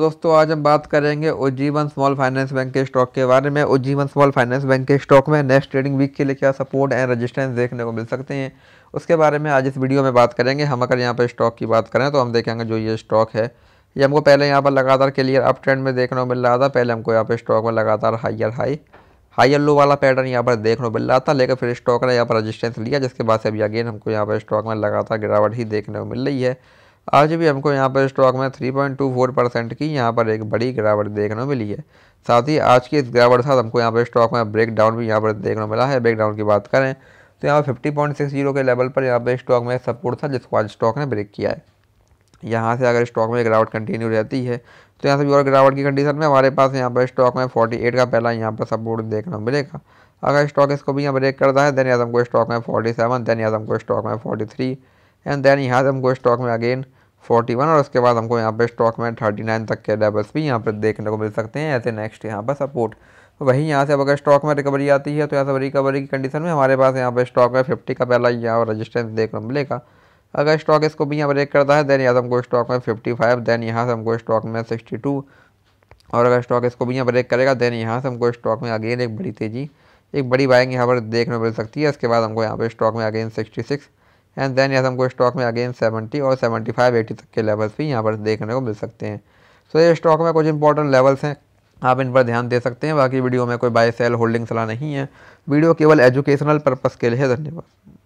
दोस्तों आज हम बात करेंगे उज्जीवन स्मॉल फाइनेंस बैंक के स्टॉक के बारे में उज्जीवन स्मॉल फाइनेंस बैंक के स्टॉक में नेक्स्ट ट्रेडिंग वीक के लिए क्या सपोर्ट एंड रेजिस्टेंस देखने को मिल सकते हैं उसके बारे में आज इस वीडियो में बात करेंगे हम अगर यहाँ पर स्टॉक की बात करें तो हम देखेंगे जो ये स्टॉक है ये हमको पहले यहाँ पर लगातार क्लियर अप ट्रेंड में देखने को मिल रहा था पहले हमको यहाँ पर स्टॉक में लगातार हाइयर हाई हाइयर लो वाला पैटर्न यहाँ पर देखने को मिल रहा था लेकिन फिर स्टॉक ने यहाँ पर रजिस्टेंस लिया जिसके बाद से अभी अगेन हमको यहाँ पर स्टॉक में लगातार गिरावट ही देखने को मिल रही है आज भी हमको यहाँ पर स्टॉक में 3.24 परसेंट की यहाँ पर एक बड़ी गिरावट देखने को मिली है साथ ही आज की इस गिरावट के साथ हमको यहाँ पर स्टॉक में ब्रेक डाउन भी यहाँ पर देखने को मिला है ब्रेक डाउन की बात करें तो यहाँ पर फिफ्टी के लेवल पर यहाँ पर स्टॉक में सपोर्ट था जिसको आज स्टॉक ने ब्रेक किया है यहाँ से अगर स्टॉक में गिरावट कंटिन्यू रहती है तो यहाँ से भी और गिरावट की कंडीशन में हमारे पास यहाँ पर स्टॉक में 48 का पहला यहाँ पर सपोर्ट देखने को मिलेगा अगर स्टॉक इसको भी यहाँ ब्रेक करता है देन यहाँ हमको स्टॉक में 47 देन यहाँ हमको स्टॉक में 43 एंड देन यहाँ से हमको स्टॉक में अगेन 41 और उसके बाद हमको यहाँ पर स्टॉक में 39 तक के लेवल्स भी यहाँ पर देखने को मिल सकते हैं ऐसे नेक्स्ट यहाँ पर सपोर्ट तो वहीं यहाँ से अब अगर स्टॉक में रिकवरी आती है तो यहाँ से रिकवरी की कंडीशन में हमारे पास यहाँ पर स्टॉक में फिफ्टी का पहला यहाँ रजिस्टेंस देखने को मिलेगा अगर स्टॉक इसको भी यहाँ ब्रेक करता है देन यहाँ से हमको स्टॉक में फाइव देन यहाँ से हमको स्टॉक में टू और अगर स्टॉक इसको भी यहाँ ब्रेक करेगा देन यहाँ से हमको स्टॉक में अगेन एक बड़ी तेज़ी एक बड़ी बाइंग यहाँ पर देखने को मिल सकती है इसके बाद हमको यहाँ पर स्टॉक में again sixty six and then से हमको स्टॉक में अगेन सेवेंटी और फाइव एटी तक के लेवल्स भी यहाँ पर देखने को मिल सकते हैं सो ये स्टॉक में कुछ इंपॉर्टेंट लेवल्स हैं आप इन पर ध्यान दे सकते हैं बाकी वीडियो में कोई बाय सेल होल्डिंग सलाह नहीं है वीडियो केवल एजुकेशनल पर्पज़ के लिए धन्यवाद